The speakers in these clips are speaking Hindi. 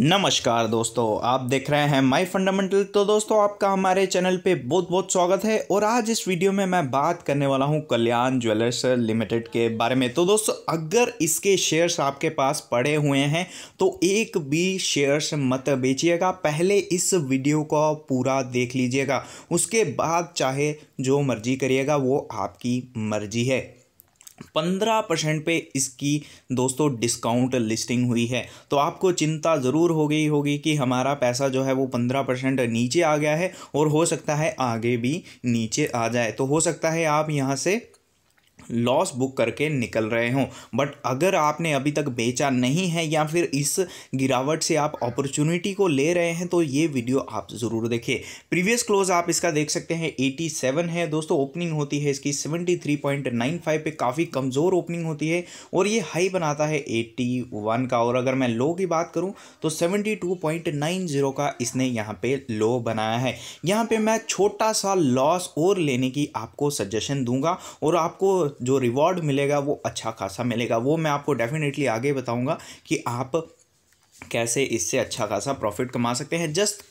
नमस्कार दोस्तों आप देख रहे हैं माय फंडामेंटल तो दोस्तों आपका हमारे चैनल पे बहुत बहुत स्वागत है और आज इस वीडियो में मैं बात करने वाला हूं कल्याण ज्वेलर्स लिमिटेड के बारे में तो दोस्तों अगर इसके शेयर्स आपके पास पड़े हुए हैं तो एक भी शेयर्स मत बेचिएगा पहले इस वीडियो को पूरा देख लीजिएगा उसके बाद चाहे जो मर्जी करिएगा वो आपकी मर्जी है पंद्रह परसेंट पे इसकी दोस्तों डिस्काउंट लिस्टिंग हुई है तो आपको चिंता ज़रूर हो गई होगी कि हमारा पैसा जो है वो पंद्रह परसेंट नीचे आ गया है और हो सकता है आगे भी नीचे आ जाए तो हो सकता है आप यहाँ से लॉस बुक करके निकल रहे हों बट अगर आपने अभी तक बेचा नहीं है या फिर इस गिरावट से आप अपॉर्चुनिटी को ले रहे हैं तो ये वीडियो आप ज़रूर देखें प्रीवियस क्लोज आप इसका देख सकते हैं एटी है दोस्तों ओपनिंग होती है इसकी सेवेंटी पे काफ़ी कमज़ोर ओपनिंग होती है और ये हाई बनाता है 81 का और अगर मैं लो की बात करूँ तो सेवेंटी का इसने यहाँ पर लो बनाया है यहाँ पे मैं छोटा सा लॉस और लेने की आपको सजेशन दूंगा और आपको जो रिवॉर्ड मिलेगा वो अच्छा खासा मिलेगा वो मैं आपको डेफिनेटली आगे बताऊँगा कि आप कैसे इससे अच्छा खासा प्रॉफिट कमा सकते हैं जस्ट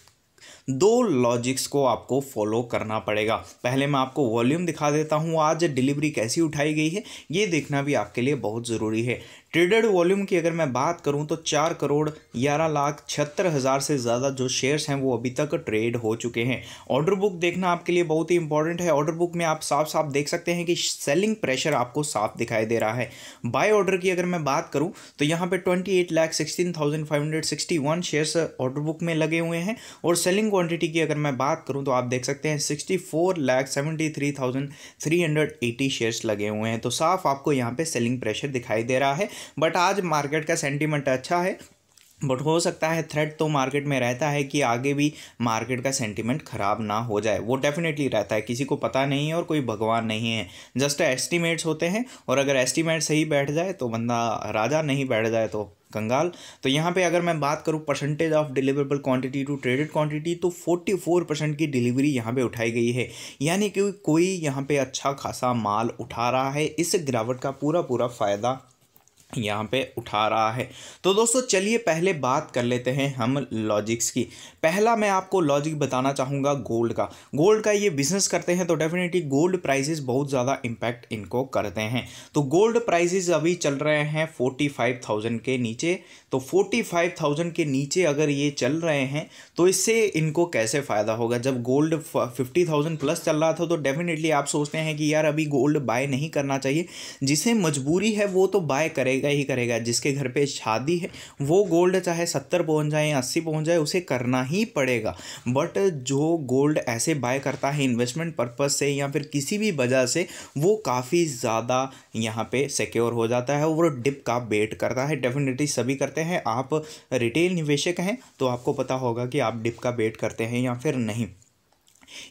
दो लॉजिक्स को आपको फॉलो करना पड़ेगा पहले मैं आपको वॉल्यूम दिखा देता हूँ आज डिलीवरी कैसी उठाई गई है ये देखना भी आपके लिए बहुत ज़रूरी है ट्रेडेड वॉल्यूम की अगर मैं बात करूं तो चार करोड़ ग्यारह लाख छहत्तर हज़ार से ज़्यादा जो शेयर्स हैं वो अभी तक ट्रेड हो चुके हैं ऑर्डर बुक देखना आपके लिए बहुत ही इंपॉर्टेंट है ऑर्डर बुक में आप साफ साफ देख सकते हैं कि सेलिंग प्रेशर आपको साफ दिखाई दे रहा है बाय ऑर्डर की अगर मैं बात करूँ तो यहाँ पर twenty eight lakh sixteen thousand five hundred sixty one shares order book में लगे हुए हैं और सेलिंग क्वान्टिटी की अगर मैं बात करूँ तो आप देख सकते हैं sixty four seventy three thousand three hundred eighty shares लगे हुए हैं तो साफ आपको यहाँ पर सेलिंग प्रेशर दिखाई दे रहा है बट आज मार्केट का सेंटिमेंट अच्छा है बट हो सकता है थ्रेड तो मार्केट में रहता है कि आगे भी मार्केट का सेंटिमेंट ख़राब ना हो जाए वो डेफिनेटली रहता है किसी को पता नहीं है और कोई भगवान नहीं है जस्ट एस्टिमेट्स होते हैं और अगर एस्टिमेट सही बैठ जाए तो बंदा राजा नहीं बैठ जाए तो कंगाल तो यहाँ पे अगर मैं बात करूँ percentage of deliverable quantity to traded quantity तो 44 परसेंट की डिलीवरी यहाँ पे उठाई गई है यानी कि कोई यहाँ पे अच्छा खासा माल उठा रहा है इस गिरावट का पूरा पूरा फ़ायदा यहाँ पे उठा रहा है तो दोस्तों चलिए पहले बात कर लेते हैं हम लॉजिक्स की पहला मैं आपको लॉजिक बताना चाहूँगा गोल्ड का गोल्ड का ये बिजनेस करते हैं तो डेफिनेटली गोल्ड प्राइसेस बहुत ज़्यादा इम्पैक्ट इनको करते हैं तो गोल्ड प्राइसेस अभी चल रहे हैं फोर्टी फाइव थाउजेंड के नीचे तो फोर्टी फाइव थाउजेंड के नीचे अगर ये चल रहे हैं तो इससे इनको कैसे फ़ायदा होगा जब गोल्ड फिफ्टी थाउजेंड प्लस चल रहा था तो डेफिनेटली आप सोचते हैं कि यार अभी गोल्ड बाय नहीं करना चाहिए जिसे मजबूरी है वो तो बाय करेगा करेगा ही करेगा जिसके घर पे शादी है वो गोल्ड चाहे सत्तर पहुंच जाए या अस्सी पहुंच जाए उसे करना ही पड़ेगा बट जो गोल्ड ऐसे बाय करता है इन्वेस्टमेंट पर्पज़ से या फिर किसी भी वजह से वो काफ़ी ज़्यादा यहाँ पे सिक्योर हो जाता है और डिप का वेट करता है डेफिनेटली सभी करते हैं आप रिटेल निवेशक हैं तो आपको पता होगा कि आप डिप का वेट करते हैं या फिर नहीं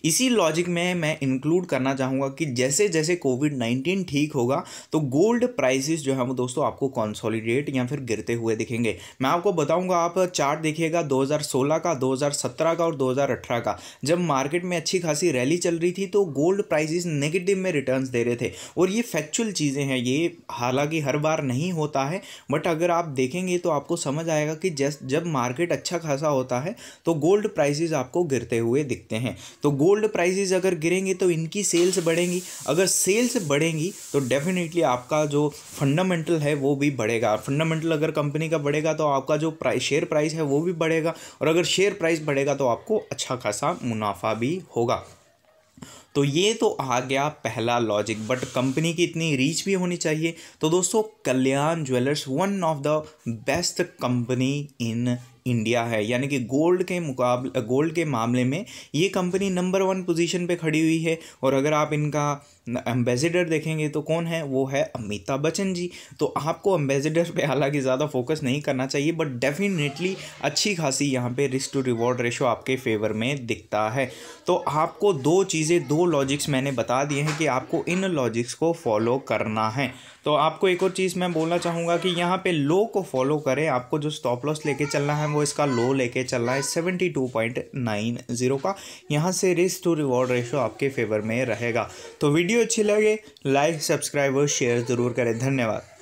इसी लॉजिक में मैं इंक्लूड करना चाहूँगा कि जैसे जैसे कोविड नाइन्टीन ठीक होगा तो गोल्ड प्राइसेस जो है वो दोस्तों आपको कंसोलिडेट या फिर गिरते हुए दिखेंगे मैं आपको बताऊँगा आप चार्ट देखिएगा 2016 का 2017 का और 2018 का जब मार्केट में अच्छी खासी रैली चल रही थी तो गोल्ड प्राइजेस नेगेटिव में रिटर्न दे रहे थे और ये फैक्चुअल चीज़ें हैं ये हालांकि हर बार नहीं होता है बट अगर आप देखेंगे तो आपको समझ आएगा कि जब मार्केट अच्छा खासा होता है तो गोल्ड प्राइजेज आपको गिरते हुए दिखते हैं तो तो गोल्ड प्राइजेज अगर गिरेंगे तो इनकी सेल्स बढ़ेंगी अगर सेल्स बढ़ेंगी तो डेफिनेटली आपका जो फंडामेंटल है वो भी बढ़ेगा फंडामेंटल अगर कंपनी का बढ़ेगा तो आपका जो प्राइस शेयर प्राइस है वो भी बढ़ेगा और अगर शेयर प्राइस बढ़ेगा तो आपको अच्छा खासा मुनाफा भी होगा तो ये तो आ गया पहला लॉजिक बट कंपनी की इतनी रीच भी होनी चाहिए तो दोस्तों Kalyan jewellers one of the best company in India है यानी कि गोल्ड के मुकाबले गोल्ड के मामले में ये कंपनी नंबर वन पोजीशन पे खड़ी हुई है और अगर आप इनका एम्बेसडर देखेंगे तो कौन है वो है अमिताभ बच्चन जी तो आपको एम्बेसडर पे हालांकि ज़्यादा फोकस नहीं करना चाहिए बट डेफिनेटली अच्छी खासी यहाँ पे रिस्क टू रिवॉर्ड रेशो आपके फेवर में दिखता है तो आपको दो चीज़ें दो लॉजिक्स मैंने बता दिए हैं कि आपको इन लॉजिक्स को फॉलो करना है तो आपको एक और चीज़ मैं बोलना चाहूँगा कि यहाँ पर लो को फॉलो करें आपको जो स्टॉप लॉस लेके चलना है वो इसका लो लेके चल रहा है seventy two point nine zero का यहाँ से रिस्क टू रिवॉर्ड रेशो आपके फेवर में रहेगा तो वीडियो अच्छी लगे लाइक सब्सक्राइब और शेयर ज़रूर करें धन्यवाद